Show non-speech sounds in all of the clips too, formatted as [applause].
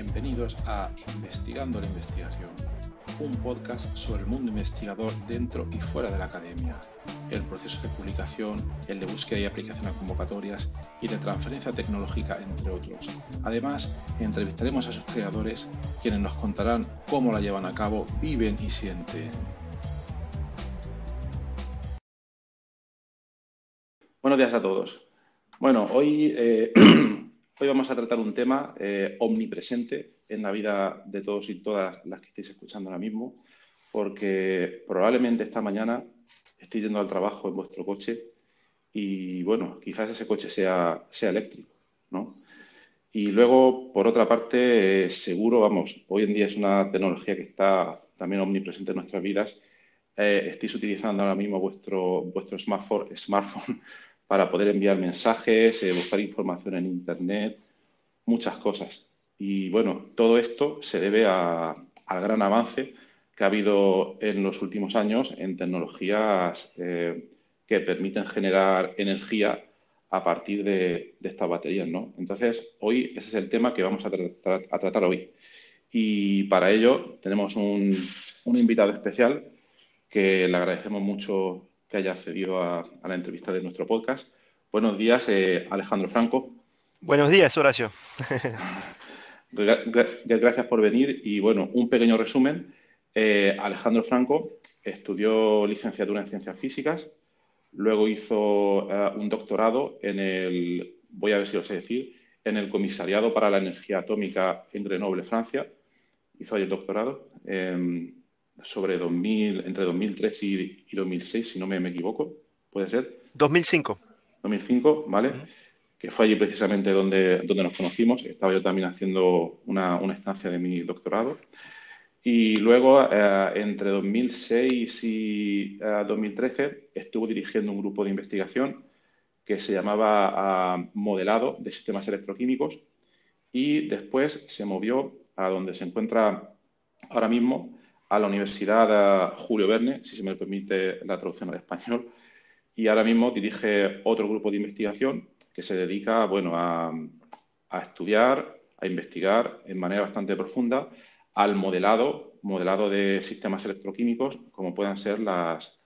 Bienvenidos a Investigando la Investigación, un podcast sobre el mundo investigador dentro y fuera de la academia, el proceso de publicación, el de búsqueda y aplicación a convocatorias y de transferencia tecnológica, entre otros. Además, entrevistaremos a sus creadores, quienes nos contarán cómo la llevan a cabo, viven y sienten. Buenos días a todos. Bueno, hoy eh, [clears throat] Hoy vamos a tratar un tema eh, omnipresente en la vida de todos y todas las que estáis escuchando ahora mismo, porque probablemente esta mañana estéis yendo al trabajo en vuestro coche y, bueno, quizás ese coche sea, sea eléctrico, ¿no? Y luego, por otra parte, seguro, vamos, hoy en día es una tecnología que está también omnipresente en nuestras vidas. Eh, estéis utilizando ahora mismo vuestro, vuestro smartphone, smartphone para poder enviar mensajes, eh, buscar información en Internet, muchas cosas. Y bueno, todo esto se debe al gran avance que ha habido en los últimos años en tecnologías eh, que permiten generar energía a partir de, estas baterías, ¿no? Entonces, hoy ese es el tema que vamos a, tratar hoy. Y para ello tenemos un invitado especial que le agradecemos mucho que haya accedido a, la entrevista de nuestro podcast. Buenos días, eh, Alejandro Franco. Buenos días, Horacio. [laughs] Gracias por venir y bueno, un pequeño resumen. Eh, Alejandro Franco estudió licenciatura en ciencias físicas, luego hizo eh, un doctorado en el, voy a ver si lo sé decir, en el Comisariado para la Energía Atómica en Grenoble, Francia. Hizo ahí el doctorado. Em, sobre 2000, entre 2003 y, 2006, si no me, equivoco, puede ser. 2005. 2005, ¿vale? Que fue allí precisamente donde, donde nos conocimos. Estaba yo también haciendo una, estancia de mi doctorado. Y luego, eh, entre 2006 y 2013, eh, estuvo dirigiendo un grupo de investigación que se llamaba ah, Modelado de Sistemas Electroquímicos y después se movió a donde se encuentra ahora mismo, a la Universidad Julio Verne, si se me permite la traducción al español, y ahora mismo dirige otro grupo de investigación que se dedica bueno, a, estudiar, a investigar en manera bastante profunda al modelado, modelado de sistemas electroquímicos como puedan ser las,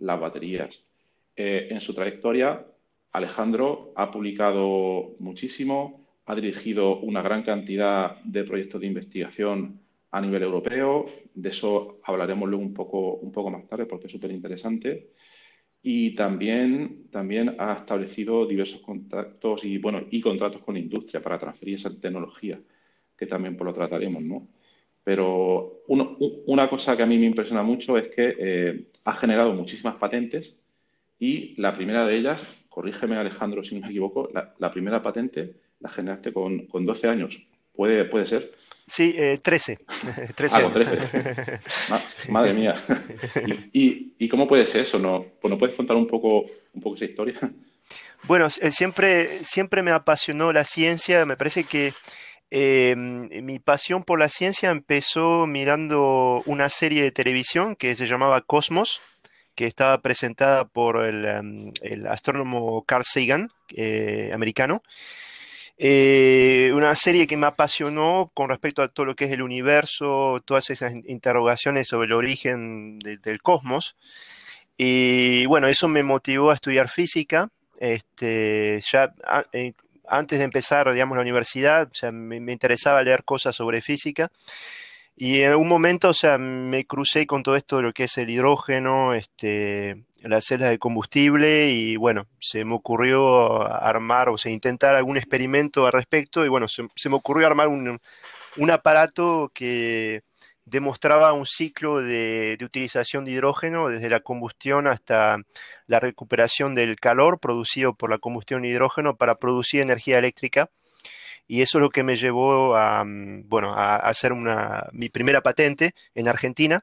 las baterías. Eh, en su trayectoria, Alejandro ha publicado muchísimo, ha dirigido una gran cantidad de proyectos de investigación a nivel europeo. De eso hablaremos luego un poco, un poco más tarde porque es súper interesante. Y también, también ha establecido diversos contactos y, bueno, y contratos con la industria para transferir esa tecnología, que también por lo trataremos, ¿no? Pero una cosa que a mí me impresiona mucho es que eh, ha generado muchísimas patentes y la primera de ellas, corrígeme Alejandro si no me equivoco, la, primera patente la generaste con, con 12 años. Puede, puede ser. Sí, eh, 13. 13. [laughs] Ah, con 13. [laughs] Madre mía. [laughs] ¿Y, y, cómo puede ser eso? ¿No, pues ¿no puedes contar un poco, un poco esa historia? Bueno, eh, siempre, siempre me apasionó la ciencia. Me parece que eh, mi pasión por la ciencia empezó mirando una serie de televisión que se llamaba Cosmos, que estaba presentada por el, em, astrónomo Carl Sagan, eh, americano. Eh, una serie que me apasionó con respecto a todo lo que es el universo, todas esas interrogaciones sobre el origen del cosmos. Y bueno, eso me motivó a estudiar física. Este, ya eh, antes de empezar, digamos, la universidad, o sea, me interesaba leer cosas sobre física. Y en un momento, o sea, me crucé con todo esto de lo que es el hidrógeno, este, las celdas de combustible y bueno, se me ocurrió armar o sea, intentar algún experimento al respecto y bueno, se, me ocurrió armar un, aparato que demostraba un ciclo de, de utilización de hidrógeno desde la combustión hasta la recuperación del calor producido por la combustión de hidrógeno para producir energía eléctrica y eso es lo que me llevó a, mm, bueno, a hacer mi primera patente en Argentina.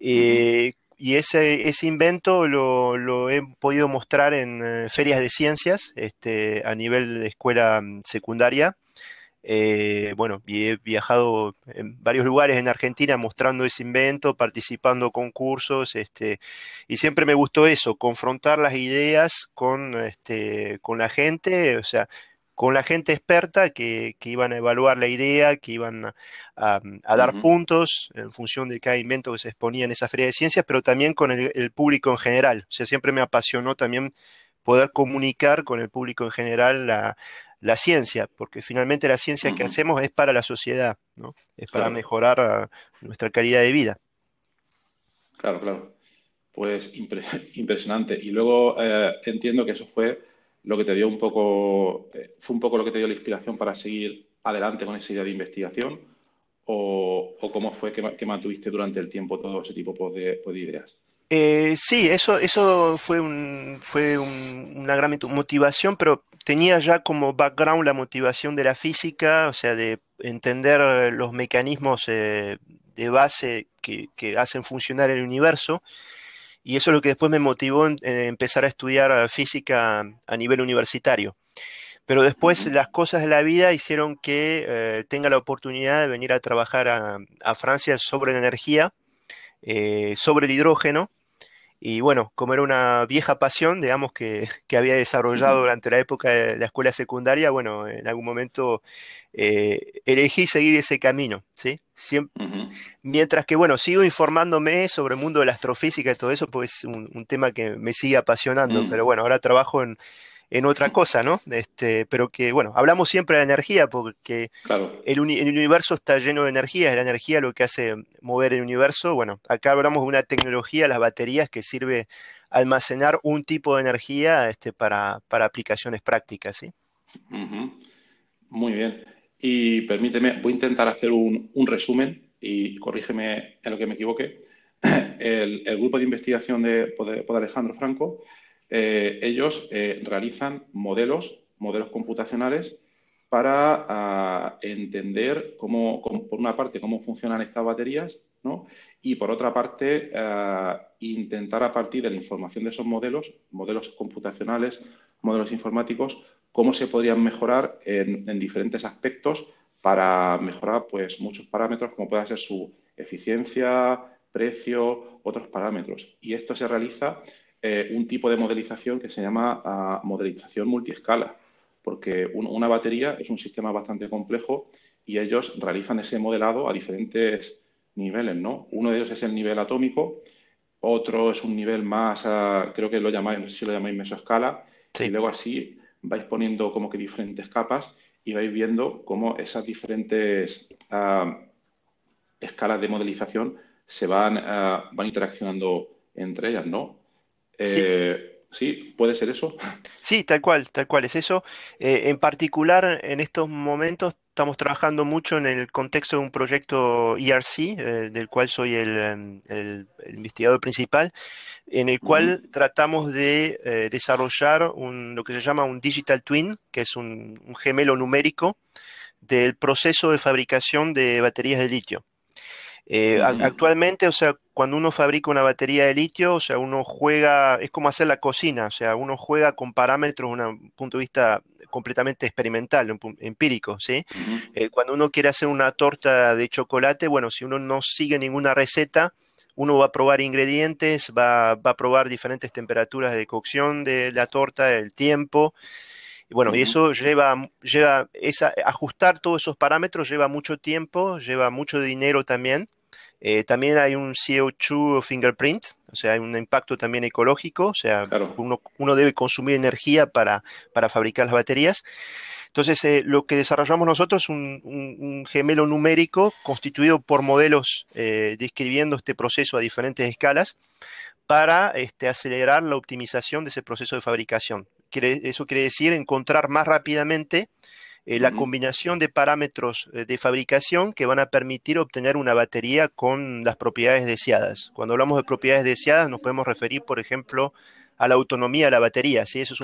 Eh, y ese, ese invento lo, he podido mostrar en eh, ferias de ciencias este, a nivel de escuela mm, secundaria. Eh, bueno, he viajado en varios lugares en Argentina mostrando ese invento, participando en concursos. este, y siempre me gustó eso, confrontar las ideas con, este, con la gente, o sea, con la gente experta que, iban a evaluar la idea, que iban a, dar puntos en función de cada invento que se exponía en esa feria de ciencias, pero también con el, público en general. O sea, siempre me apasionó también poder comunicar con el público en general la, ciencia, porque finalmente la ciencia que hacemos es para la sociedad, ¿no? Es para mejorar ah, nuestra calidad de vida. Claro, claro. Pues [laughs] impresionante. Y luego eh, entiendo que eso fue lo que te dio un poco, eh, fue un poco lo que te dio la inspiración para seguir adelante con esa idea de investigación o, cómo fue que, mantuviste durante el tiempo todo ese tipo pues, pues, de, ideas? Eh, sí, eso, eso fue, fue una gran motivación, pero tenía ya como background la motivación de la física, o sea, de entender eh, los mecanismos de base que, que, hacen funcionar el universo y eso es lo que después me motivó a eh, empezar a estudiar eh, física a nivel universitario. Pero después las cosas de la vida hicieron que eh, tenga la oportunidad de venir a trabajar a, Francia sobre la energía, sobre el hidrógeno, y bueno, como era una vieja pasión, digamos, que, [laughs] que, había desarrollado durante la época de la escuela secundaria, bueno, en algún momento elegí seguir ese camino, ¿sí? Mientras que, bueno, sigo informándome sobre el mundo de la astrofísica y todo eso, pues es un, tema que me sigue apasionando, mm. pero bueno, ahora trabajo en, otra [laughs] cosa, ¿no? Este, pero que, bueno, hablamos siempre de energía porque el, universo está lleno de energía, es la energía lo que hace mover el universo. Bueno, acá hablamos de una tecnología, las baterías, que sirve almacenar un tipo de energía este, para, para aplicaciones prácticas, ¿sí? Muy bien. Y permíteme, voy a intentar hacer un, resumen y corrígeme en lo que me equivoque. [clears throat] El, grupo de investigación de, de, Alejandro Franco, eh, ellos eh, realizan modelos, modelos computacionales para ah, entender cómo, por una parte, cómo funcionan estas baterías, ¿no? Y por otra parte, ah, intentar a partir de la información de esos modelos, modelos computacionales, modelos informáticos, cómo se podrían mejorar en, diferentes aspectos para mejorar pues, muchos parámetros, como pueda ser su eficiencia, precio, otros parámetros. Y esto se realiza eh, un tipo de modelización que se llama ah, modelización multiescala, porque una batería es un sistema bastante complejo y ellos realizan ese modelado a diferentes niveles, ¿no? Uno de ellos es el nivel atómico, otro es un nivel más, ah, creo que lo llamáis, no si lo llamáis mesoescala, y luego así vais poniendo como que diferentes capas y vais viendo cómo esas diferentes ah, escalas de modelización se van, ah, van interaccionando entre ellas, ¿no? Eh, sí. puede ser eso. Sí, tal cual, tal cual, es eso. Eh, en particular, en estos momentos estamos trabajando mucho en el contexto de un proyecto ERC, eh, del cual soy em, el, investigador principal, en el cual tratamos de eh, desarrollar lo que se llama un digital twin, que es un gemelo numérico del proceso de fabricación de baterías de litio. Eh, actualmente, o sea, cuando uno fabrica una batería de litio, o sea, uno juega, es como hacer la cocina, o sea, uno juega con parámetros, un punto de vista completamente experimental, empírico, ¿sí? Eh, cuando uno quiere hacer una torta de chocolate, bueno, si uno no sigue ninguna receta, uno va a probar ingredientes, va, a probar diferentes temperaturas de cocción de la torta, el tiempo, bueno, y eso lleva, lleva ajustar todos esos parámetros lleva mucho tiempo, lleva mucho dinero también, eh, también hay un CO2 fingerprint, o sea, hay un impacto también ecológico, o sea, uno, debe consumir energía para, para fabricar las baterías. Entonces, eh, lo que desarrollamos nosotros es un, gemelo numérico constituido por modelos eh, describiendo este proceso a diferentes escalas para este, acelerar la optimización de ese proceso de fabricación. eso quiere decir encontrar más rápidamente eh, la combinación de parámetros eh, de fabricación que van a permitir obtener una batería con las propiedades deseadas. Cuando hablamos de propiedades deseadas nos podemos referir, por ejemplo, a la autonomía de la batería. ¿sí? Eso es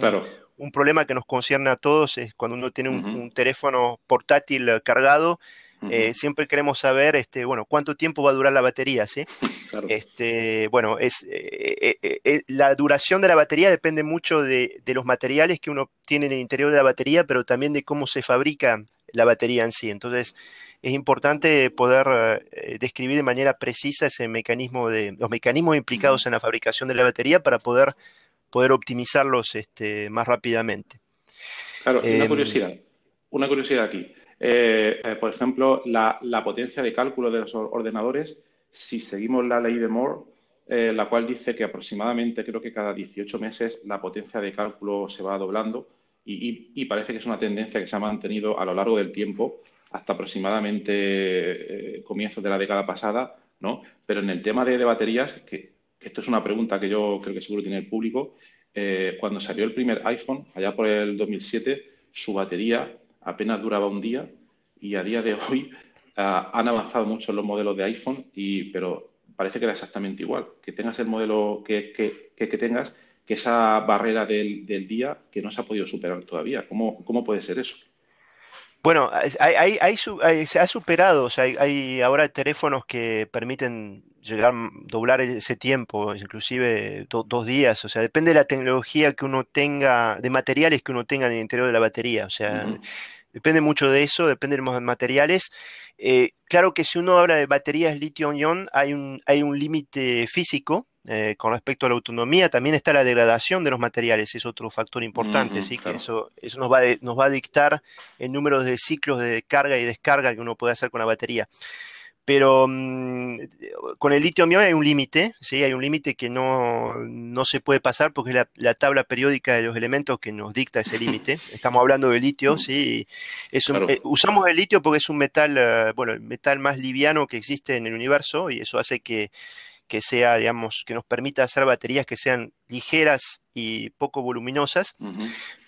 un, problema que nos concierne a todos. Es cuando uno tiene un teléfono portátil eh, cargado eh, siempre queremos saber, este, cuánto tiempo va a durar la batería, ¿sí? Este, eh, eh, la duración de la batería depende mucho de, los materiales que uno tiene en el interior de la batería, pero también de cómo se fabrica la batería en sí. Entonces, es importante poder describir de manera precisa ese mecanismo de, los mecanismos implicados en la fabricación de la batería para poder, poder optimizarlos este, más rápidamente. Claro, una em, curiosidad, una curiosidad aquí. Eh, eh, por ejemplo, la, potencia de cálculo de los ordenadores, si seguimos la ley de Moore, eh, la cual dice que aproximadamente creo que cada 18 meses la potencia de cálculo se va doblando y, parece que es una tendencia que se ha mantenido a lo largo del tiempo hasta aproximadamente comienzos de la década pasada, ¿no? Pero en el tema de, baterías, que, que, esto es una pregunta que yo creo que seguro tiene el público, cuando salió el primer iPhone, allá por el 2007, su batería apenas duraba un día y a día de hoy [laughs] ah, han avanzado mucho los modelos de iPhone, y, pero parece que era exactamente igual. Que tengas el modelo que, tengas, que esa barrera del, día que no se ha podido superar todavía. ¿Cómo, puede ser eso? Bueno, hay, hay, se ha superado, o sea, hay, ahora teléfonos que permiten llegar, doblar ese tiempo, inclusive dos días, o sea, depende de la tecnología que uno tenga, de materiales que uno tenga en el interior de la batería, o sea, Depende mucho de eso, depende de los materiales. Eh, claro que si uno habla de baterías litio-ion, hay un, hay un límite físico eh, con respecto a la autonomía. También está la degradación de los materiales, es otro factor importante. ¿sí? que eso, eso nos, va nos va a dictar el número de ciclos de carga y descarga que uno puede hacer con la batería pero mm, con el litio mio hay un límite, ¿sí? hay un límite que no, se puede pasar porque es la, tabla periódica de los elementos que nos dicta ese límite. [laughs] Estamos hablando de litio, ¿sí? Eh, usamos el litio porque es un metal, eh, bueno, el metal más liviano que existe en el universo y eso hace que, sea, digamos, que nos permita hacer baterías que sean ligeras y poco voluminosas.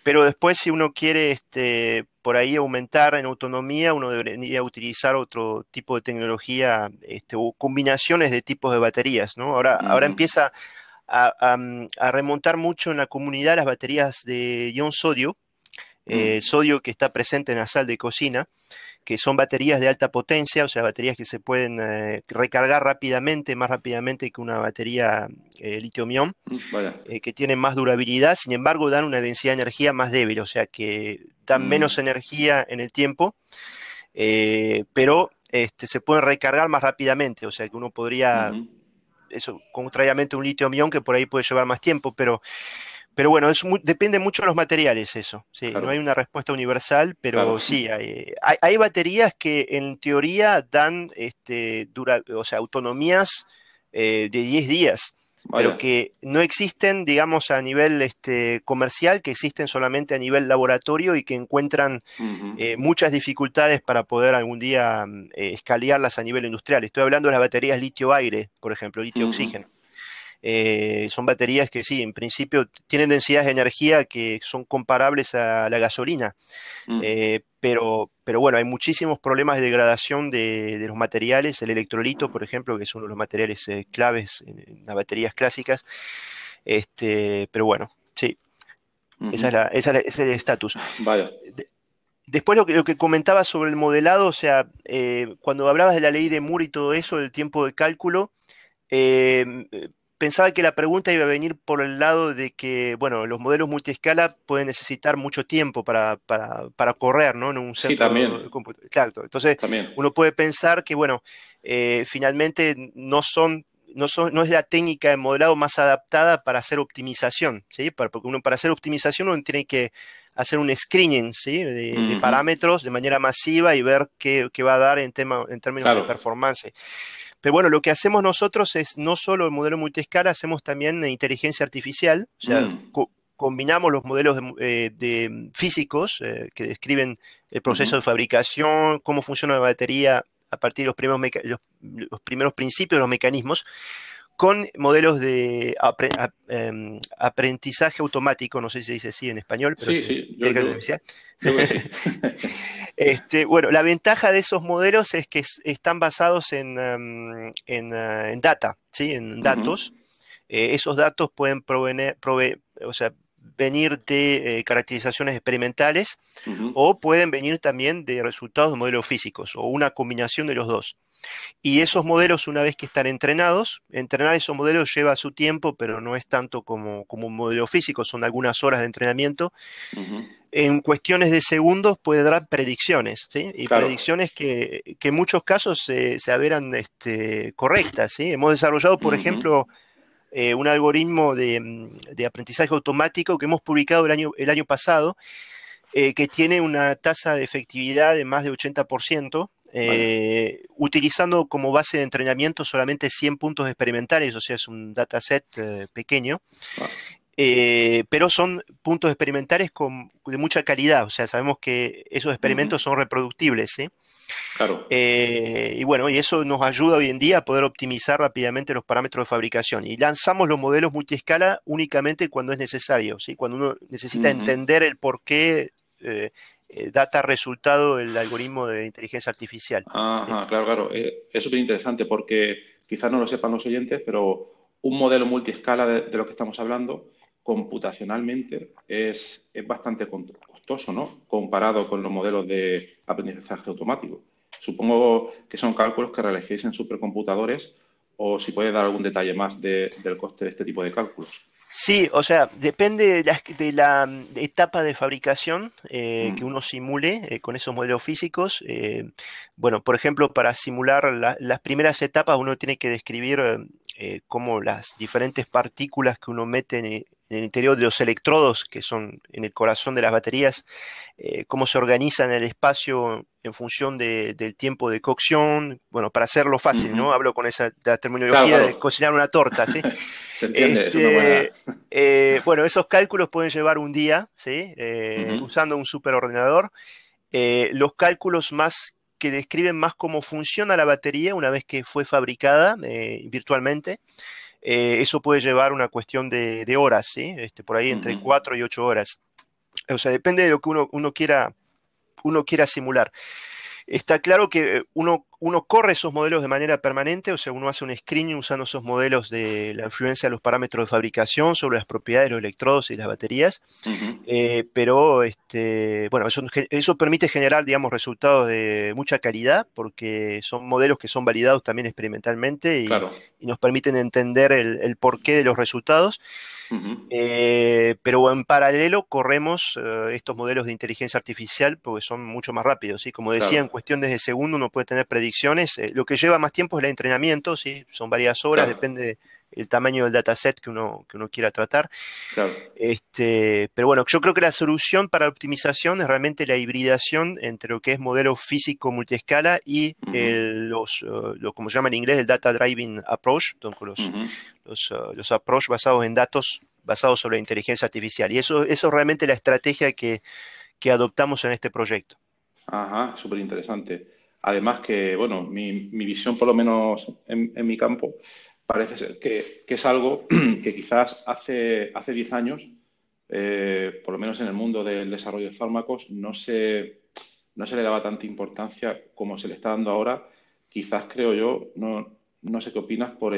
Pero después, si uno quiere este, por ahí aumentar en autonomía, uno debería utilizar otro tipo de tecnología o este, combinaciones de tipos de baterías, ¿no? Ahora, ahora mm. empieza mm, a, remontar mucho en la comunidad las baterías de ion sodio, eh, mm. sodio que está presente en la sal de cocina, que son baterías de alta potencia, o sea, baterías que se pueden eh, recargar rápidamente, más rápidamente que una batería eh, litio-ion, mm, eh, que tienen más durabilidad, sin embargo dan una densidad de energía más débil, o sea, que dan mm. menos energía en el tiempo, eh, pero este, se pueden recargar más rápidamente, o sea, que uno podría, eso, contrariamente a un litio que por ahí puede llevar más tiempo, pero pero bueno, depende mucho de los materiales eso. Sí, No hay una respuesta universal, pero sí, hay, baterías que en teoría dan este, dura, o sea, autonomías eh, de 10 días. pero que no existen, digamos, a nivel este, comercial, que existen solamente a nivel laboratorio y que encuentran eh, muchas dificultades para poder algún día mm, escalarlas eh, escalearlas a nivel industrial. Estoy hablando de las baterías litio-aire, por ejemplo, litio-oxígeno. Eh, son baterías que sí, en principio tienen densidades de energía que son comparables a la gasolina, mm. eh, pero, pero bueno, hay muchísimos problemas de degradación de, de, los materiales, el electrolito, por ejemplo, que es uno de los materiales eh, claves en, las baterías clásicas, este, pero bueno, sí, ese es el estatus. Después lo que, lo que comentaba sobre el modelado, o sea, cuando hablabas de la ley de Moore y todo eso, del tiempo de cálculo, eh, pensaba que la pregunta iba a venir por el lado de que, bueno, los modelos multiescala pueden necesitar mucho tiempo para, para, correr, ¿no? En un centro sí, también. De Exacto. Entonces, uno puede pensar que, bueno, eh, finalmente no son no, son, no, es la técnica de modelado más adaptada para hacer optimización, ¿sí? Para, uno, para hacer optimización uno tiene que hacer un screening, ¿sí? De, parámetros de manera masiva y ver qué, qué, va a dar en, tema, en términos de performance. Pero bueno, lo que hacemos nosotros es no solo el modelo multiescala, hacemos también inteligencia artificial, o sea, mm. combinamos los modelos de, eh, físicos eh, que describen el proceso de fabricación, cómo funciona la batería a partir de los primeros, los, de primeros principios, los mecanismos, con modelos de em, aprendizaje automático, no sé si se dice así en español, pero sí, sí, bueno, la ventaja de esos modelos es que están basados em, eh, en, data, ¿sí? en datos. Eh, esos datos pueden provenir, o sea, venir de eh, caracterizaciones experimentales o pueden venir también de resultados de modelos físicos o una combinación de los dos. Y esos modelos, una vez que están entrenados, entrenar esos modelos lleva su tiempo, pero no es tanto como, un modelo físico, son algunas horas de entrenamiento. En cuestiones de segundos puede dar predicciones, Y predicciones que, en muchos casos se, averan este, correctas, Hemos desarrollado, por ejemplo, eh, un algoritmo mm, de, aprendizaje automático que hemos publicado el año, el año pasado, eh, que tiene una tasa de efectividad de más de 80%, eh, utilizando como base de entrenamiento solamente 100 puntos experimentales, o sea, es un dataset pequeño. Ah. Eh, pero son puntos experimentales de mucha calidad, o sea, sabemos que esos experimentos son reproductibles. ¿eh? Claro. Eh, y bueno, y eso nos ayuda hoy en día a poder optimizar rápidamente los parámetros de fabricación. Y lanzamos los modelos multiescala únicamente cuando es necesario, ¿sí? cuando uno necesita entender el por qué data resultado el algoritmo de inteligencia artificial. Ajá, claro, claro. Es súper interesante porque quizás no lo sepan los oyentes, pero un modelo multiescala de lo que estamos hablando computacionalmente es, bastante costoso, ¿no? Comparado con los modelos de aprendizaje automático. Supongo que son cálculos que realicéis en supercomputadores o si puedes dar algún detalle más del coste de este tipo de cálculos. Sí, o sea, depende de la, etapa de fabricación eh, mm. que uno simule eh, con esos modelos físicos. Eh, bueno, por ejemplo, para simular las primeras etapas uno tiene que describir cómo las diferentes partículas que uno mete en en el interior de los electrodos, que son en el corazón de las baterías, eh, cómo se organizan el espacio en función del tiempo de cocción, bueno, para hacerlo fácil, ¿no? Hablo con esa terminología de cocinar una torta, ¿sí? [laughs] Este, eh, bueno, esos cálculos pueden llevar un día, ¿sí? Eh, usando un superordenador. los cálculos más que describen más cómo funciona la batería una vez que fue fabricada virtualmente. Eh, eso puede llevar una cuestión de, horas, ¿sí? Este, por ahí entre 4 y 8 horas. O sea, depende de lo que uno, uno, quiera, uno quiera simular. Está claro que eh, uno uno corre esos modelos de manera permanente, o sea, uno hace un screening usando esos modelos de la influencia de los parámetros de fabricación sobre las propiedades de los electrodos y las baterías, eh, pero este, bueno, eso, permite generar, digamos, resultados de mucha calidad, porque son modelos que son validados también experimentalmente y, nos permiten entender el, porqué de los resultados. Eh, pero en paralelo corremos eh, estos modelos de inteligencia artificial porque son mucho más rápidos, Como decía, en cuestión de segundo uno puede tener predicciones eh, lo que lleva más tiempo es el entrenamiento, ¿sí? son varias horas, depende del tamaño del dataset que uno, que uno quiera tratar. Este, pero bueno, yo creo que la solución para la optimización es realmente la hibridación entre lo que es modelo físico multiescala y los, eh, lo, como se llama en inglés, el data driving approach, los, eh, los, approach basados en datos basados sobre inteligencia artificial. Y eso, eso es realmente la estrategia que, que adoptamos en este proyecto. Ajá, súper interesante. Además que, bueno, mi, visión, por lo menos en, mi campo, parece ser que, es algo [clears throat] que quizás hace, hace 10 años, eh, por lo menos en el mundo del desarrollo de fármacos, no se, le daba tanta importancia como se le está dando ahora. Quizás, creo yo, no, no sé qué opinas por,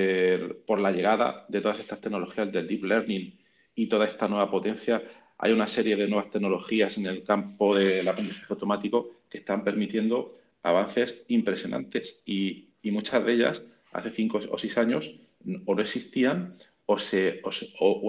por la llegada de todas estas tecnologías del deep learning y toda esta nueva potencia. Hay una serie de nuevas tecnologías en el campo del aprendizaje automático que están permitiendo avances impresionantes y, muchas de ellas hace cinco o seis años o no existían o,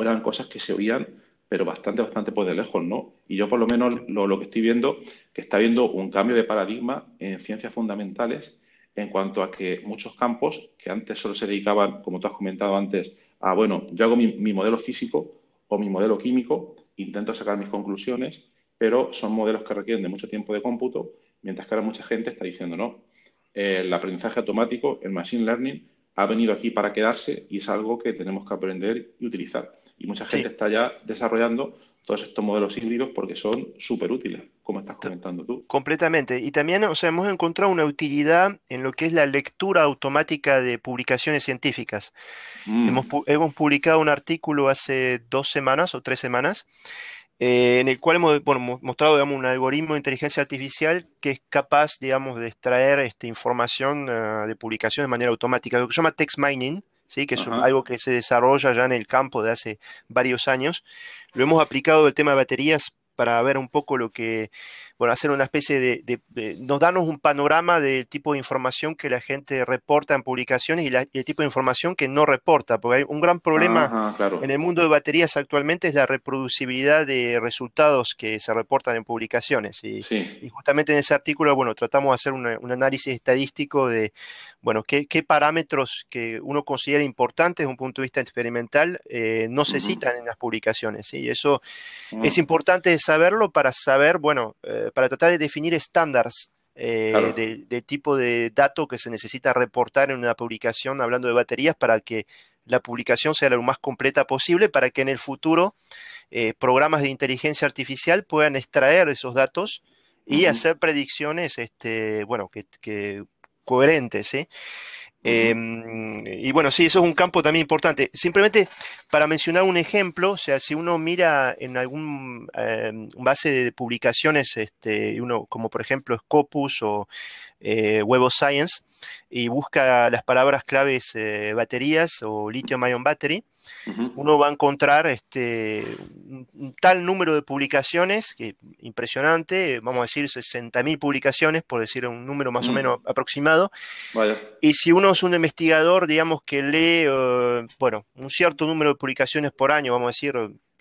eran cosas que se oían, pero bastante, bastante por de lejos, ¿no? Y yo por lo menos lo, que estoy viendo, que está habiendo un cambio de paradigma en ciencias fundamentales en cuanto a que muchos campos que antes solo se dedicaban, como tú has comentado antes, a, bueno, yo hago mi modelo físico o mi modelo químico, intento sacar mis conclusiones, pero son modelos que requieren de mucho tiempo de cómputo Mientras que ahora mucha gente está diciendo, no, eh, el aprendizaje automático, el machine learning, ha venido aquí para quedarse y es algo que tenemos que aprender y utilizar. Y mucha gente está ya desarrollando todos estos modelos híbridos porque son súper útiles, como estás comentando tú. Completamente. Y también hemos encontrado una utilidad en lo que es la lectura automática de publicaciones científicas. Mm. Hemos, hemos, publicado un artículo hace dos semanas o tres semanas eh, en el cual hemos mostrado un algoritmo de inteligencia artificial que es capaz, digamos, de extraer este, información ah, de publicación de manera automática, lo que se llama text mining, ¿sí? que es algo que se desarrolla ya en el campo de hace varios años. Lo hemos aplicado al tema de baterías para ver un poco lo que, bueno, hacer una especie de, nos danos un panorama del tipo de información que la gente reporta en publicaciones y, el tipo de información que no reporta, porque hay un gran problema en el mundo de baterías actualmente es la reproducibilidad de resultados que se reportan en publicaciones. Y, justamente en ese artículo, bueno, tratamos de hacer un análisis estadístico de, bueno, ¿qué, parámetros que uno considera importantes desde un punto de vista experimental eh, no se citan en las publicaciones? Y eso es mm. importante saberlo para saber, bueno, eh, para tratar de definir estándares eh, del tipo de dato que se necesita reportar en una publicación hablando de baterías para que la publicación sea lo más completa posible para que en el futuro programas de inteligencia artificial puedan extraer esos datos y hacer predicciones, este, bueno, que, coherente, em, y bueno, sí, eso es un campo también importante. Simplemente para mencionar un ejemplo, o sea, si uno mira en algún em, base de publicaciones, este, uno, como por ejemplo Scopus o eh, Web of Science, y busca las palabras claves eh, baterías o lithium ion battery, uno va a encontrar este, un, tal número de publicaciones, que, impresionante, vamos a decir 60.000 publicaciones, por decir un número más o mm. menos aproximado. Y si uno es un investigador, digamos que lee, eh, bueno, un cierto número de publicaciones por año, vamos a decir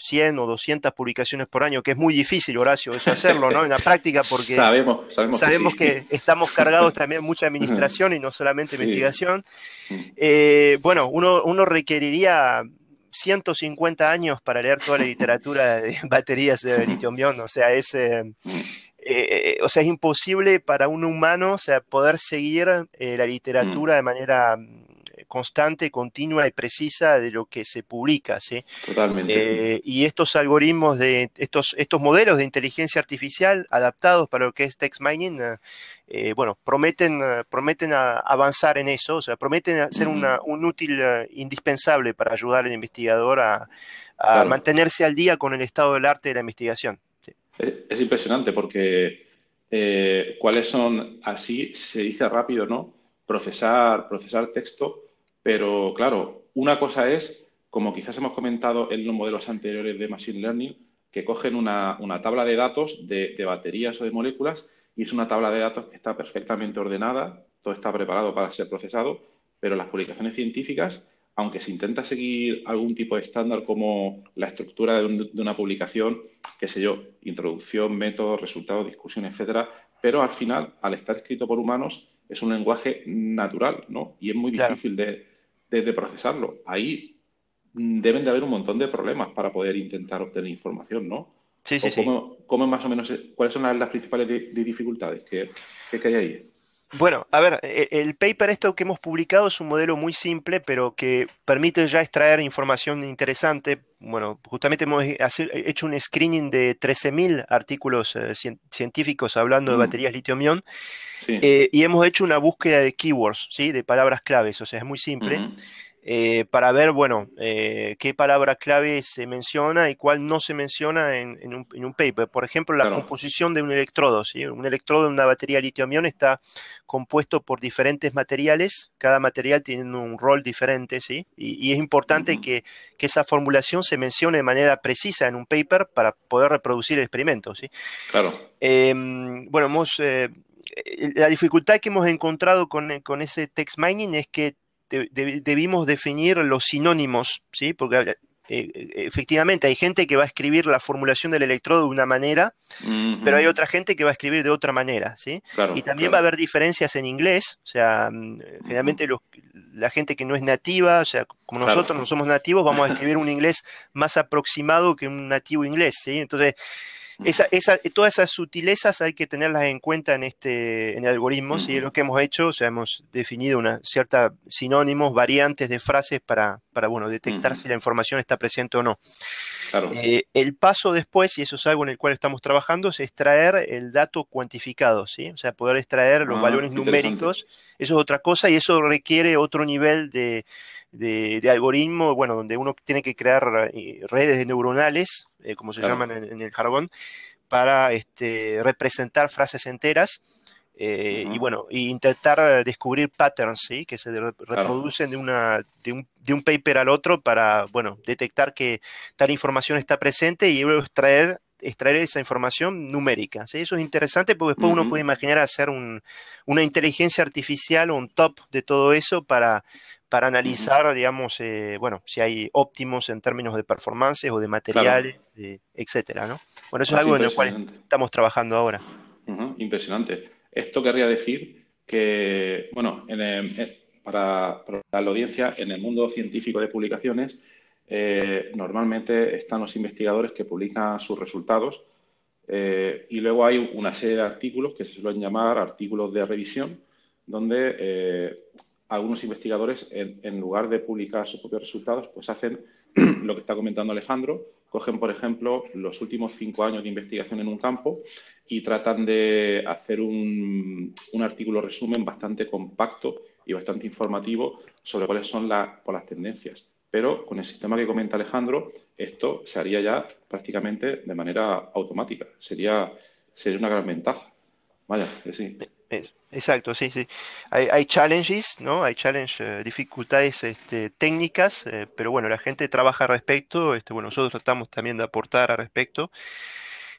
100 o 200 publicaciones por año, que es muy difícil, Horacio, eso hacerlo, ¿no? En la práctica, [laughs] porque sabemos, sabemos, que, estamos cargados también mucha administración y no solamente investigación. Eh, bueno, uno, requeriría 150 años para leer toda la literatura de [laughs] baterías de litio o sea, es... Eh, eh, o sea, es imposible para un humano o sea, poder seguir la literatura de manera mm, constante, continua y precisa de lo que se publica. ¿sí? Totalmente. Eh, y estos algoritmos de estos, estos modelos de inteligencia artificial adaptados para lo que es text mining, eh, eh, bueno, prometen, prometen avanzar en eso, o sea, prometen ser un útil indispensable para ayudar al investigador a, mantenerse al día con el estado del arte de la investigación. Es, impresionante porque cuáles son, así se dice rápido, ¿no? Procesar, procesar texto pero claro, una cosa es, como quizás hemos comentado en los modelos anteriores de Machine Learning, que cogen una, tabla de datos de, baterías o de moléculas y es una tabla de datos que está perfectamente ordenada, todo está preparado para ser procesado, pero las publicaciones científicas, aunque se intenta seguir algún tipo de estándar como la estructura de, una publicación, qué sé yo, introducción, método, resultados, discusión, etcétera, pero al final, al estar escrito por humanos, es un lenguaje natural, ¿no? Y es muy difícil de, desde procesarlo. Ahí mm, deben de haber un montón de problemas para poder intentar obtener información, ¿no? Sí, sí, sí. ¿Cómo más o menos, cuáles son las, principales dificultades que hay ahí? Bueno, a ver, e, el paper esto que hemos publicado es un modelo muy simple, pero que permite ya extraer información interesante. Bueno, justamente hemos hecho un screening de 13.000 artículos eh, científicos hablando de baterías litio-ion eh, y hemos hecho una búsqueda de keywords, ¿sí? de palabras claves, o sea, es muy simple. Eh, para ver, bueno, eh, qué palabra clave se menciona y cuál no se menciona en, un, paper. Por ejemplo, la composición de un electrodo. ¿sí? Un electrodo de una batería litio-ion está compuesto por diferentes materiales, cada material tiene un rol diferente, ¿sí? Y, es importante que, que, esa formulación se mencione de manera precisa en un paper para poder reproducir el experimento, ¿sí? Claro. Em, bueno, hemos eh, la dificultad que hemos encontrado con, con, ese text mining es que debimos definir los sinónimos, ¿sí? Porque eh, eh, efectivamente hay gente que va a escribir la formulación del electrodo de una manera, pero hay otra gente que va a escribir de otra manera, ¿sí? y también va a haber diferencias en inglés, o sea, mm, generalmente la gente que no es nativa, o sea, como nosotros no somos nativos, vamos a escribir un inglés más aproximado que un nativo inglés, ¿sí? Entonces, esa, esa, todas esas sutilezas hay que tenerlas en cuenta en este en el algoritmo. Lo que hemos hecho, o sea, hemos definido una cierta sinónimos, variantes de frases para, para bueno, detectar si la información está presente o no. Eh, el paso después, y eso es algo en el cual estamos trabajando, es extraer el dato cuantificado, ¿sí? o sea, poder extraer los ah, valores numéricos. Eso es otra cosa y eso requiere otro nivel de, de, algoritmos algoritmo, bueno, donde uno tiene que crear eh, redes neuronales, eh, como se llaman en, el jargón, para este, representar frases enteras. Eh, y bueno, y e intentar descubrir patterns ¿sí? que se reproducen de, una, de, un, paper al otro para, bueno, detectar que tal información está presente y luego extraer, extraer esa información numérica. ¿sí? Eso es interesante porque después uno puede imaginar hacer una inteligencia artificial o un top de todo eso para, para analizar, digamos, eh, bueno, si hay óptimos en términos de performances o de materiales, eh, etcétera, ¿no? Bueno, eso es, ah, algo en lo cual estamos trabajando ahora. impresionante. Esto querría decir que, bueno, para, para, la audiencia, en el mundo científico de publicaciones, eh, normalmente están los investigadores que publican sus resultados y luego hay una serie de artículos que se suelen llamar artículos de revisión, donde algunos investigadores, en, lugar de publicar sus propios resultados, pues hacen [clears throat] lo que está comentando Alejandro, cogen, por ejemplo, los últimos cinco años de investigación en un campo y tratan de hacer un, un artículo resumen bastante compacto y bastante informativo sobre cuáles son pues, las tendencias. Pero con el sistema que comenta Alejandro, esto se haría ya prácticamente de manera automática. Sería, sería una gran ventaja. Vaya, sí exacto, sí, sí. Hay, challenges, ¿no? Hay challenges, eh, dificultades este, técnicas, eh, pero bueno, la gente trabaja al respecto, este, bueno, nosotros tratamos también de aportar al respecto.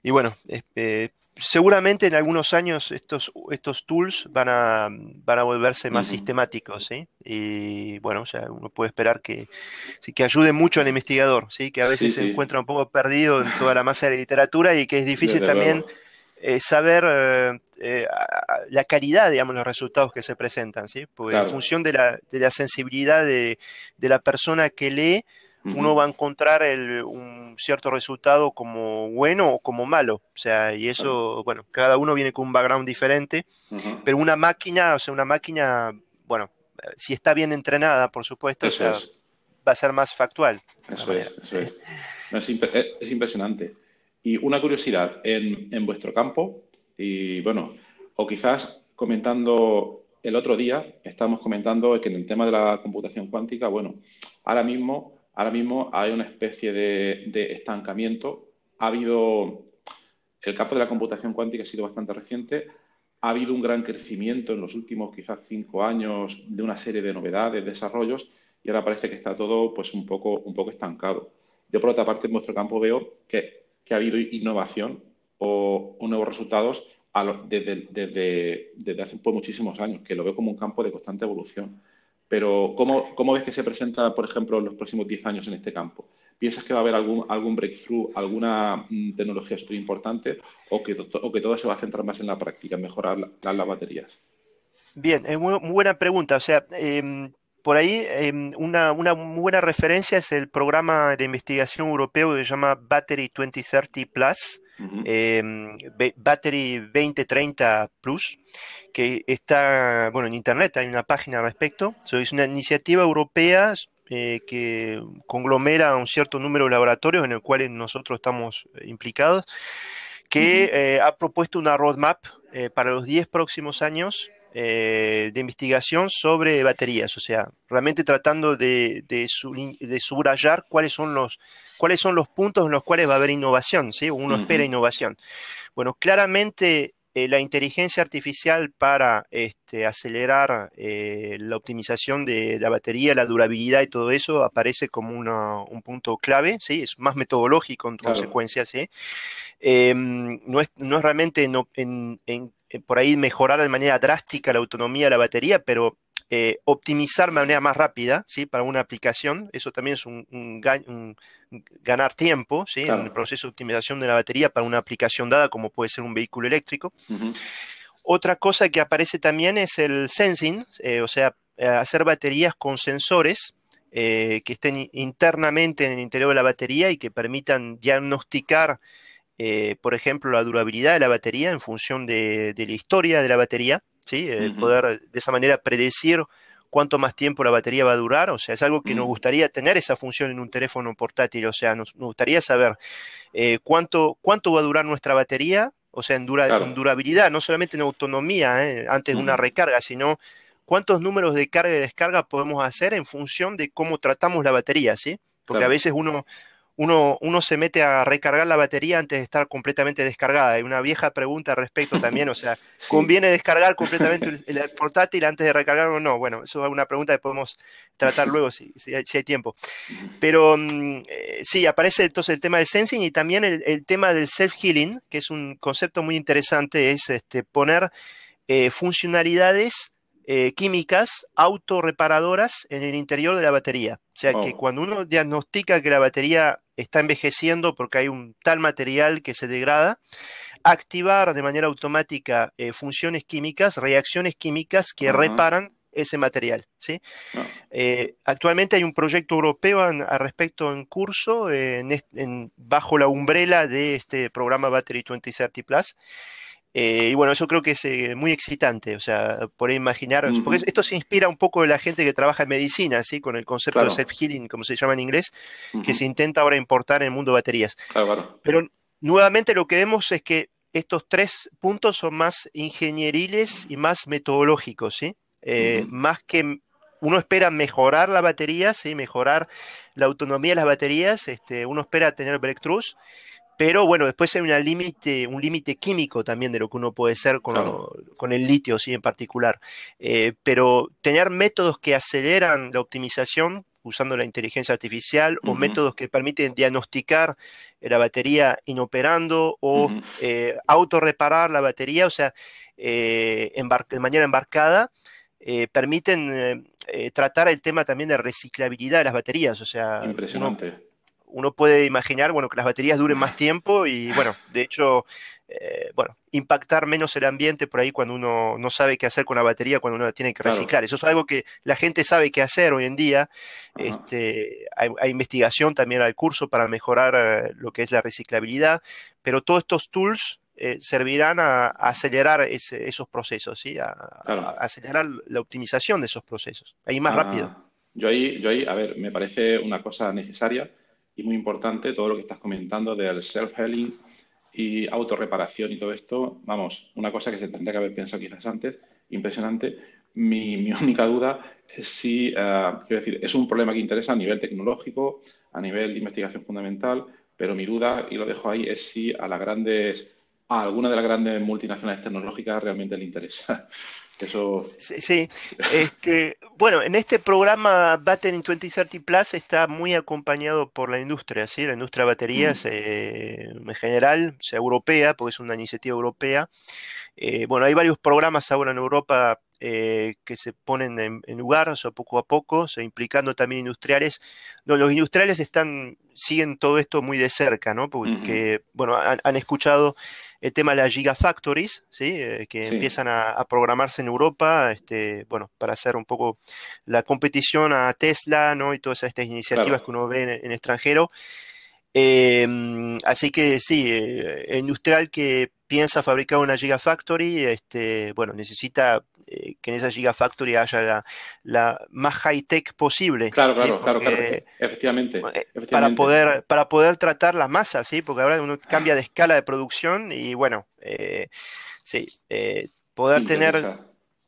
Y bueno, eh, seguramente en algunos años estos, estos tools van a, van a volverse más sistemáticos, ¿sí? Y bueno, o sea, uno puede esperar que, sí, que ayude mucho al investigador, ¿sí? Que a veces se encuentra un poco perdido en toda la masa de la literatura y que es difícil también... Eh, saber eh, eh, la calidad, digamos, los resultados que se presentan, ¿sí? Porque en función de la, de la sensibilidad de, de, la persona que lee, uno va a encontrar un cierto resultado como bueno o como malo. O sea, y eso, bueno, cada uno viene con un background diferente, pero una máquina, o sea, una máquina, bueno, si está bien entrenada, por supuesto, sea, va a ser más factual. Eso es, es impresionante. Y una curiosidad, en, vuestro campo, y bueno, o quizás comentando el otro día, estamos comentando que en el tema de la computación cuántica, bueno, ahora mismo, ahora mismo hay una especie de, estancamiento. Ha habido, el campo de la computación cuántica ha sido bastante reciente, ha habido un gran crecimiento en los últimos quizás cinco años de una serie de novedades, desarrollos, y ahora parece que está todo pues un poco, un poco estancado. Yo por otra parte en vuestro campo veo que que ha habido innovación o, nuevos resultados desde, hace pues, muchísimos años, que lo veo como un campo de constante evolución. Pero ¿cómo, ves que se presenta, por ejemplo, en los próximos 10 años en este campo? ¿Piensas que va a haber algún, algún breakthrough, alguna mm, tecnología súper importante o que, todo se va a centrar más en la práctica, en mejorar las baterías? Bien, es muy, buena pregunta. O sea, em, por ahí, em, una, una, buena referencia es el programa de investigación europeo que se llama Battery 2030 Plus, em, Battery 2030 Plus, que está, bueno, en Internet hay una página al respecto. es una iniciativa europea eh, que conglomera un cierto número de laboratorios en el cual nosotros estamos eh, implicados, que eh, ha propuesto una roadmap para los 10 próximos años eh, de investigación sobre baterías, o sea, realmente tratando de, subrayar cuáles son, los, cuáles son los puntos en los cuales va a haber innovación, ¿sí? uno espera innovación. Bueno, claramente eh, la inteligencia artificial para este, acelerar eh, la optimización de la batería, la durabilidad y todo eso aparece como un punto clave, ¿sí? es más metodológico en consecuencia, em, no, es, realmente en eh, por ahí mejorar de manera drástica la autonomía de la batería, pero eh, optimizar de manera más rápida, ¿sí? Para una aplicación, eso también es un, ganar tiempo, ¿sí? En el proceso de optimización de la batería para una aplicación dada, como puede ser un vehículo eléctrico. Otra cosa que aparece también es el sensing, eh, o sea, hacer baterías con sensores, que estén internamente en el interior de la batería y que permitan diagnosticar eh, por ejemplo, la durabilidad de la batería en función de, la historia de la batería, ¿sí? poder de esa manera predecir cuánto más tiempo la batería va a durar, o sea, es algo que nos mm. gustaría tener esa función en un teléfono portátil, o sea, nos, gustaría saber eh, cuánto, cuánto va a durar nuestra batería, o sea, en, durabilidad, no solamente en autonomía, ¿eh? antes de una recarga, sino cuántos números de carga y descarga podemos hacer en función de cómo tratamos la batería, ¿sí? Porque a veces uno uno, se mete a recargar la batería antes de estar completamente descargada. Hay una vieja pregunta al respecto también, o sea, [laughs] ¿conviene descargar completamente el portátil antes de recargarlo o no? Bueno, eso es una pregunta que podemos tratar luego si, hay, tiempo. Pero mm, eh, sí, aparece entonces el tema del sensing y también el, tema del self-healing, que es un concepto muy interesante, es este, poner eh, funcionalidades eh, químicas autorreparadoras en el interior de la batería. O sea que oh. cuando uno diagnostica que la batería está envejeciendo porque hay un tal material que se degrada, activar de manera automática eh, funciones químicas, reacciones químicas que reparan ese material. ¿sí? Oh. Eh, actualmente hay un proyecto europeo al respecto en curso, bajo la umbrela de este programa Battery 2030 eh, y bueno, eso creo que es eh, muy excitante, o sea, por imaginar, porque esto se inspira un poco de la gente que trabaja en medicina, ¿sí? con el concepto de self-healing, como se llama en inglés, que se intenta ahora importar en el mundo de baterías. Pero nuevamente lo que vemos es que estos tres puntos son más ingenieriles y más metodológicos, ¿sí? Eh, más que uno espera mejorar la batería, ¿sí? mejorar la autonomía de las baterías, este, uno espera tener breakthroughs. Pero bueno, después hay un límite químico también de lo que uno puede hacer con, el litio, sí, en particular. Eh, pero tener métodos que aceleran la optimización usando la inteligencia artificial o métodos que permiten diagnosticar eh, la batería inoperando o eh, autorreparar la batería, o sea, de manera embarcada, permiten tratar el tema también de reciclabilidad de las baterías. O sea, Impresionante uno puede imaginar, bueno, que las baterías duren más tiempo y, bueno, de hecho, eh, bueno, impactar menos el ambiente por ahí cuando uno no sabe qué hacer con la batería, cuando uno la tiene que reciclar. Eso es algo que la gente sabe qué hacer hoy en día. Este, hay, investigación también al curso para mejorar eh, lo que es la reciclabilidad, pero todos estos tools eh, servirán a, acelerar esos procesos, ¿sí? A, acelerar la optimización de esos procesos, ahí más ah, rápido. Yo ahí, yo ahí, a ver, me parece una cosa necesaria y muy importante todo lo que estás comentando del self-healing y autorreparación y todo esto. Vamos, una cosa que se tendría que haber pensado quizás antes, impresionante. Mi, [laughs] única duda es si, eh, quiero decir, es un problema que interesa a nivel tecnológico, a nivel de investigación fundamental, pero mi duda, y lo dejo ahí, es si a las grandes, a alguna de las grandes multinacionales tecnológicas realmente le interesa Sí, este, bueno, en este programa Battery 2030 Plus está muy acompañado por la industria, ¿sí? la industria de baterías mm. eh, en general, sea, europea, porque es una iniciativa europea. Eh, bueno, hay varios programas ahora en Europa eh, que se ponen en, lugar, o poco a poco, se implicando también industriales. No, los industriales están, siguen todo esto muy de cerca, ¿no? Porque, bueno, han, escuchado el tema de las gigafactories, ¿sí? Eh, que empiezan a, programarse en Europa, este, bueno, para hacer un poco la competición a Tesla, ¿no? Y todas estas iniciativas que uno ve en, extranjero. Em, así que sí, eh, el industrial que piensa fabricar una Gigafactory, este, bueno, necesita eh, que en esa Gigafactory haya la, más high-tech posible. Claro, claro, claro, efectivamente, eh, Para poder, para poder tratar las masas, ¿sí? Porque ahora uno cambia de escala de producción y bueno, eh, sí, poder tener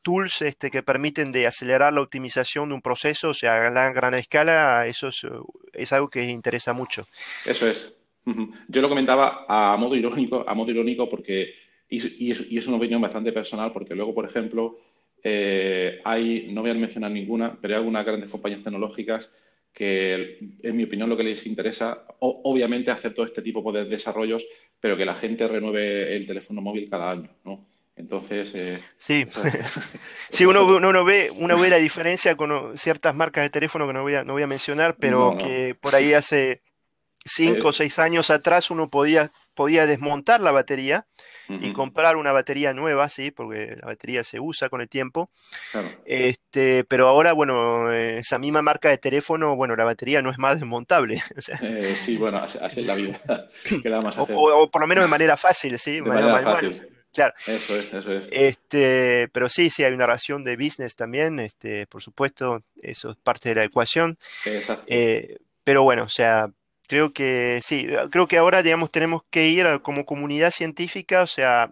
tools este, que permiten de acelerar la optimización de un proceso, o sea, a gran, escala, eso uh, es, algo que interesa mucho. Eso es. Yo lo comentaba a modo irónico, a modo irónico porque, y, es, una opinión bastante personal, porque luego, por ejemplo, eh, hay, no voy a mencionar ninguna, pero hay algunas grandes compañías tecnológicas que, en mi opinión, lo que les interesa, obviamente, hacer todo este tipo pues, de desarrollos, pero que la gente renueve el teléfono móvil cada año, ¿no? Entonces. Eh, sí, [laughs] sí uno, ve, una la diferencia con ciertas marcas de teléfono que no voy a, no voy a mencionar, pero que por ahí hace cinco o eh, seis años atrás uno podía, podía desmontar la batería y comprar una batería nueva, sí, porque la batería se usa con el tiempo. Este, pero ahora, bueno, eh, esa misma marca de teléfono, bueno, la batería no es más desmontable. [laughs] Eh, sí, bueno, así es la vida. [laughs] O, por lo menos de manera fácil, sí, de manera, Fácil. Claro. Eso es, eso es. Este, pero sí, sí, hay una ración de business también, este, por supuesto, eso es parte de la ecuación. Exacto. Eh, pero bueno, o sea, creo que sí, ah, creo que ahora, digamos, tenemos que ir como comunidad científica, o sea,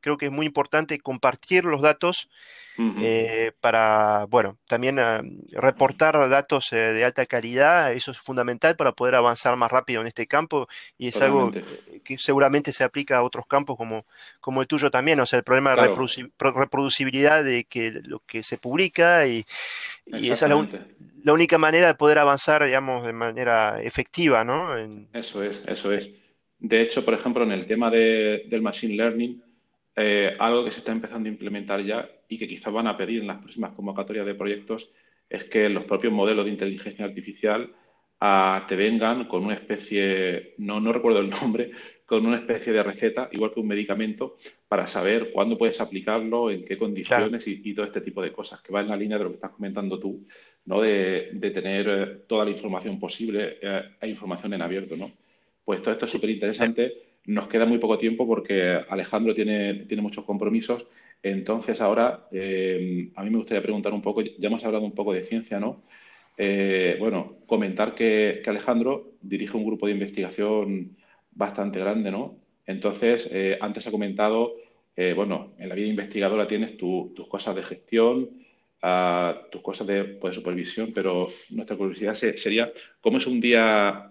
creo que es muy importante compartir los datos eh, para, bueno, también ah, reportar datos eh, de alta calidad, eso es fundamental para poder avanzar más rápido en este campo y es algo que seguramente se aplica a otros campos como, como el tuyo también, o sea, el problema de reproducibilidad de que lo que se publica y, esa es la, única manera de poder avanzar, digamos, de manera efectiva, ¿no? eso es, eso es. De hecho, por ejemplo, en el tema del Machine Learning, eh, algo que se está empezando a implementar ya y que quizá van a pedir en las próximas convocatorias de proyectos es que los propios modelos de inteligencia artificial ah, te vengan con una especie, no, no recuerdo el nombre, con una especie de receta, igual que un medicamento, para saber cuándo puedes aplicarlo, en qué condiciones y, todo este tipo de cosas, que va en la línea de lo que estás comentando tú, ¿no? de, tener eh, toda la información posible eh, e información en abierto. ¿no? Pues todo esto es súper interesante. Nos queda muy poco tiempo porque Alejandro tiene, tiene muchos compromisos. Entonces, ahora eh, a mí me gustaría preguntar un poco, ya hemos hablado un poco de ciencia, ¿no? Eh, bueno, comentar que, Alejandro dirige un grupo de investigación bastante grande, ¿no? Entonces, eh, antes ha comentado, bueno, en la vida investigadora tienes tus cosas de gestión, ah, tus cosas pues, de supervisión, pero nuestra curiosidad sería, ¿cómo es un día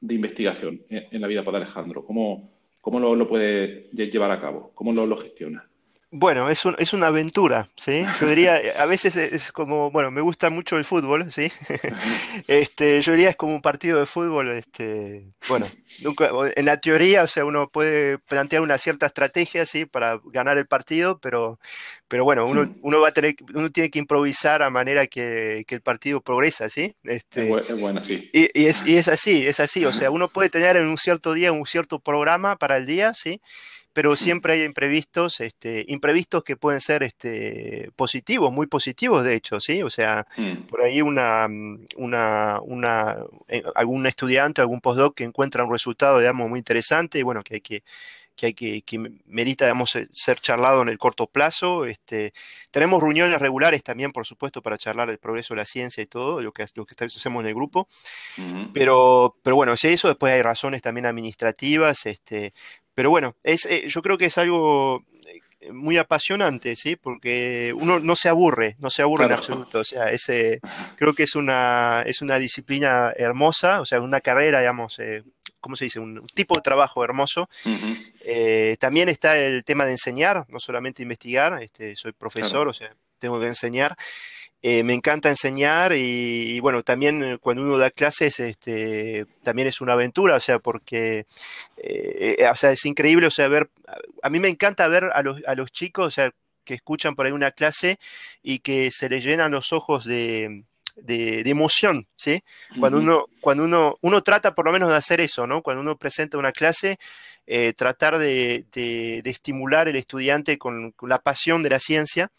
de investigación en, la vida para Alejandro? ¿Cómo, cómo lo, puede llevar a cabo? ¿Cómo lo, lo gestiona? Bueno, es, es una aventura, ¿sí? Yo diría, eh, a veces es como, bueno, me gusta mucho el fútbol, ¿sí? [laughs] este, yo diría es como un partido de fútbol, este, bueno, en la teoría, o sea, uno puede plantear una cierta estrategia, ¿sí? Para ganar el partido, pero, pero bueno, uno, mm. uno va a tener, uno tiene que improvisar a manera que, el partido progresa, ¿sí? Este, es, bueno, sí. Y, es, así, es así, o sea, uno puede tener en un cierto día un cierto programa para el día, ¿sí? sí pero siempre hay imprevistos, este, imprevistos que pueden ser este, positivos, muy positivos de hecho, ¿sí? O sea, mm. por ahí una, mm, una, eh, algún estudiante, algún postdoc que encuentra un resultado, digamos, muy interesante y bueno, que hay que hay que, que merita digamos, eh, ser charlado en el corto plazo. Este, tenemos reuniones regulares también, por supuesto, para charlar el progreso de la ciencia y todo, lo que, lo que hacemos en el grupo. pero, pero bueno, es eso. Después hay razones también administrativas. Este, pero bueno, es, eh, yo creo que es algo eh, muy apasionante, ¿sí? Porque uno no se aburre, no se aburre en absoluto. O sea, ese, creo que es una, es una disciplina hermosa, o sea, una carrera, digamos, eh, ¿cómo se dice? Un, tipo de trabajo hermoso. también está el tema de enseñar, no solamente investigar, este, soy profesor, o sea, tengo que enseñar. Eh, me encanta enseñar y, bueno, también eh, cuando uno da clases, este, también es una aventura, o sea, porque, eh, o sea, es increíble, o sea, ver, a mí me encanta ver a los, a los chicos, o sea, que escuchan por ahí una clase y que se les llenan los ojos de, emoción, ¿sí? Cuando, uno, cuando uno, uno trata por lo menos de hacer eso, ¿no? Cuando uno presenta una clase, tratar de, estimular el estudiante con, la pasión de la ciencia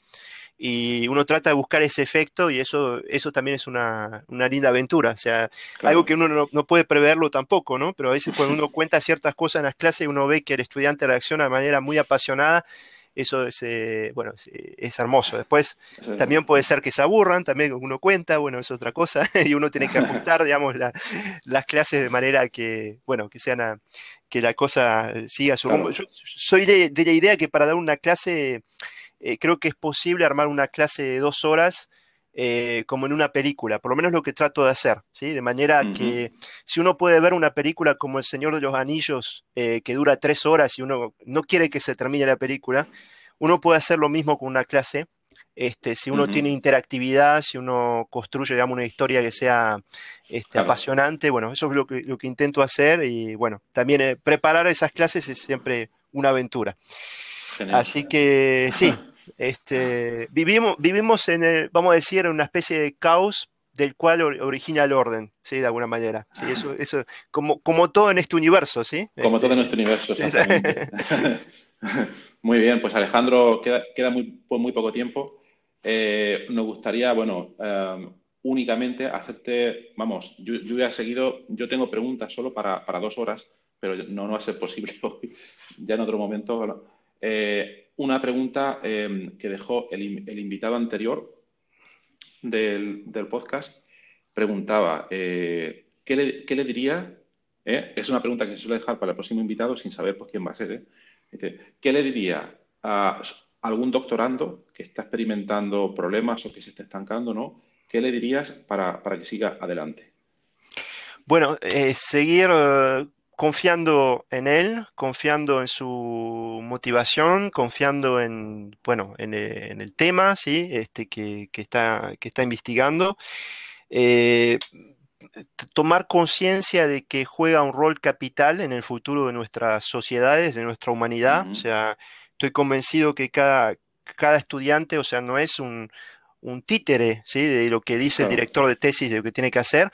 y uno trata de buscar ese efecto y eso, eso también es una, linda aventura. O sea, algo que uno no, puede preverlo tampoco, ¿no? Pero a veces cuando [laughs] uno cuenta ciertas cosas en las clases, y uno ve que el estudiante reacciona de manera muy apasionada. Eso es, eh, bueno, eh, es, hermoso. Después también puede ser que se aburran, también uno cuenta, bueno, es otra cosa, [laughs] y uno tiene que ajustar, digamos, las clases de manera que, bueno, que sean que la cosa siga su rumbo. Yo soy de, la idea que para dar una clase eh, creo que es posible armar una clase de dos horas eh, como en una película, por lo menos lo que trato de hacer, ¿sí? De manera que si uno puede ver una película como El Señor de los Anillos, eh, que dura tres horas y uno no quiere que se termine la película, uno puede hacer lo mismo con una clase. Este, si uno tiene interactividad, si uno construye una historia que sea este, apasionante, bueno, eso es lo que, lo que, intento hacer y bueno, también preparar esas clases es siempre una aventura. ¿eh? Así que sí, [laughs] este, vivimos, vivimos en el, vamos a decir, en una especie de caos del cual origina el orden, ¿sí? De alguna manera. como, todo en este universo, ¿sí? Como este, todo en este universo, [laughs] muy bien, pues Alejandro, queda, muy, poco tiempo. Eh, nos gustaría, bueno, em, únicamente hacerte, vamos, yo, yo he seguido, yo tengo preguntas solo para, dos horas, pero no, no va a ser posible [laughs] hoy. Ya en otro momento eh, una pregunta eh, que dejó el, invitado anterior del, podcast preguntaba, eh, ¿qué, le, diría? Es una pregunta que se suele dejar para el próximo invitado sin saber pues, quién va a ser. ¿Qué le diría a algún doctorando que está experimentando problemas o que se está estancando? ¿no? ¿Qué le dirías para, para que siga adelante? Bueno, seguir confiando en él, confiando en su motivación, confiando en, bueno, en, eh, el tema, ¿sí? Este, que, está, que está investigando. Eh, tomar conciencia de que juega un rol capital en el futuro de nuestras sociedades, de nuestra humanidad. O sea, estoy convencido que cada, cada estudiante, o sea, no es un, títere ¿sí? de lo que dice el director de tesis, de lo que tiene que hacer,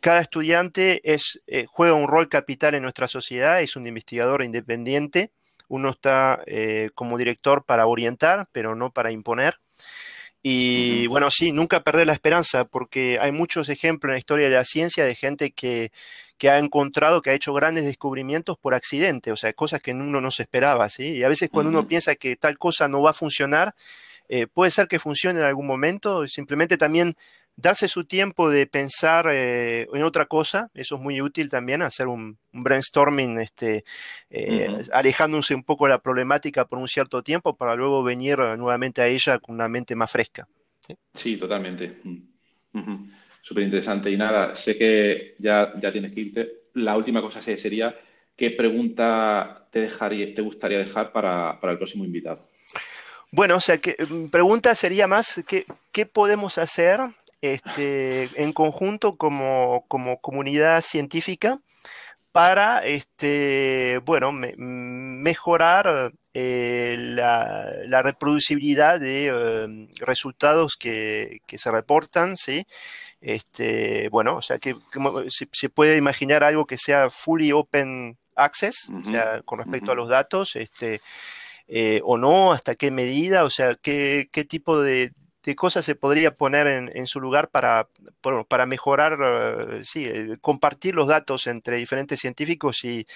cada estudiante eh, juega un rol capital en nuestra sociedad, es un investigador independiente, uno está eh, como director para orientar, pero no para imponer. Y bueno, sí, nunca perder la esperanza, porque hay muchos ejemplos en la historia de la ciencia de gente que, ha encontrado, que ha hecho grandes descubrimientos por accidente, o sea, cosas que uno no se esperaba, ¿sí? Y a veces cuando uno piensa que tal cosa no va a funcionar, eh, puede ser que funcione en algún momento, simplemente también darse su tiempo de pensar eh, en otra cosa, eso es muy útil también, hacer un, brainstorming, este, eh, alejándose un poco de la problemática por un cierto tiempo para luego venir eh, nuevamente a ella con una mente más fresca. Sí, totalmente. Mm. Súper interesante. Y nada, sé que ya, ya tienes que irte. La última cosa sería, ¿qué pregunta te, dejaría, te gustaría dejar para, el próximo invitado? Bueno, o sea, que mm, pregunta sería más, qué podemos hacer este, en conjunto como, como comunidad científica para este, bueno, mejorar eh, la, reproducibilidad de em, resultados que, se reportan, ¿sí? Este, bueno, o sea, que, se, puede imaginar algo que sea fully open access, con respecto a los datos, este, eh, o no, hasta qué medida, o sea, qué tipo de, qué cosas se podría poner en, su lugar para, mejorar, eh, eh, compartir los datos entre diferentes científicos y,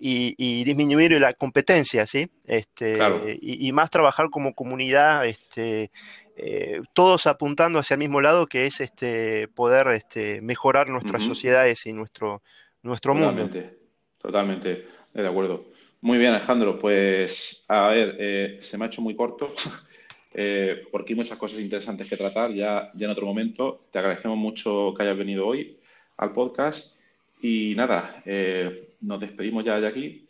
y, disminuir la competencia, ¿sí? Este, y, más trabajar como comunidad, este, eh, todos apuntando hacia el mismo lado, que es este, poder este, mejorar nuestras sociedades y nuestro, nuestro totalmente, Totalmente, de acuerdo. Muy bien, Alejandro, pues a ver, se me ha hecho muy corto. [laughs] Eh, porque hay muchas cosas interesantes que tratar ya, ya en otro momento. Te agradecemos mucho que hayas venido hoy al podcast y nada, eh, nos despedimos ya de aquí.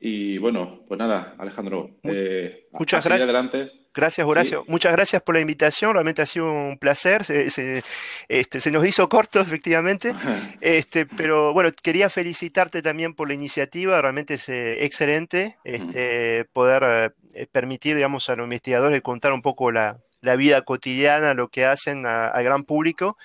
Y bueno, pues nada, Alejandro, eh, muchas gracias. Adelante. Gracias, Horacio. Muchas gracias por la invitación. Realmente ha sido un placer. Se, este, nos hizo corto, [laughs] efectivamente. Este, pero bueno, quería felicitarte también por la iniciativa. Realmente es eh, excelente este, poder eh, permitir, digamos, a los investigadores contar un poco la vida cotidiana, lo que hacen al gran público.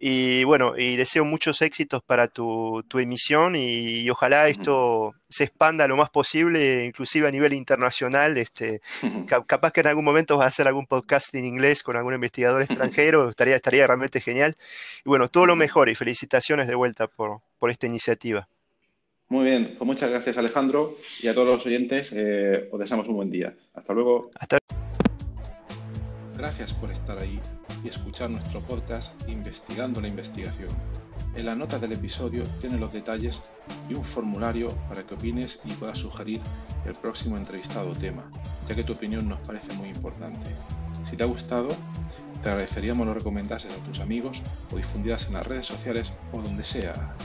Y bueno, y deseo muchos éxitos para tu, tu emisión y, ojalá esto se expanda lo más posible, inclusive a nivel internacional. Este, [laughs] capaz que en algún momento vas a hacer algún podcast en inglés con algún investigador extranjero, estaría, estaría realmente genial. Y bueno, todo lo mejor y felicitaciones de vuelta por, por esta iniciativa. Muy bien, pues muchas gracias Alejandro y a todos los oyentes eh, os deseamos un buen día. Hasta luego. Hasta Gracias por estar ahí y escuchar nuestro podcast Investigando la Investigación. En la nota del episodio tiene los detalles y un formulario para que opines y puedas sugerir el próximo entrevistado o tema, ya que tu opinión nos parece muy importante. Si te ha gustado, te agradeceríamos lo recomendases a tus amigos o difundidas en las redes sociales o donde sea.